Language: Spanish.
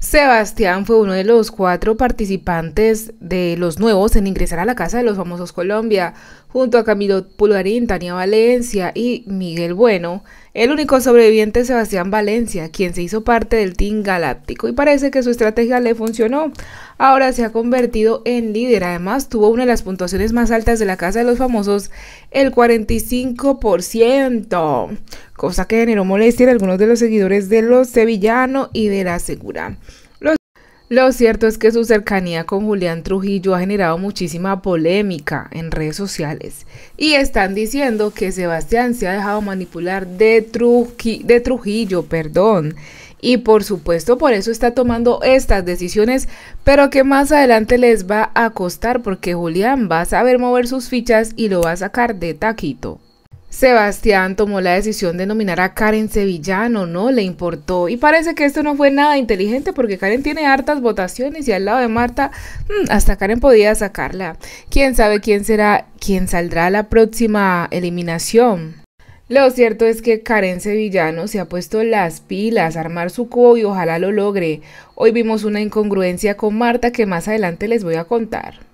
Sebastián fue uno de los cuatro participantes de los nuevos en ingresar a la Casa de los Famosos Colombia, junto a Camilo Pulgarín, Tania Valencia y Miguel Bueno. El único sobreviviente es Sebastián Valencia, quien se hizo parte del Team Galáctico y parece que su estrategia le funcionó ahora se ha convertido en líder. Además, tuvo una de las puntuaciones más altas de la Casa de los Famosos, el 45%, cosa que generó molestia en algunos de los seguidores de los Sevillano y de la Segura. Lo cierto es que su cercanía con Julián Trujillo ha generado muchísima polémica en redes sociales y están diciendo que Sebastián se ha dejado manipular de, Trujillo, de Trujillo perdón, y por supuesto por eso está tomando estas decisiones, pero que más adelante les va a costar porque Julián va a saber mover sus fichas y lo va a sacar de taquito. Sebastián tomó la decisión de nominar a Karen Sevillano, no le importó. Y parece que esto no fue nada inteligente porque Karen tiene hartas votaciones y al lado de Marta, mm, hasta Karen podía sacarla. ¿Quién sabe quién será, quién saldrá a la próxima eliminación? Lo cierto es que Karen Sevillano se ha puesto las pilas a armar su cubo y ojalá lo logre. Hoy vimos una incongruencia con Marta que más adelante les voy a contar.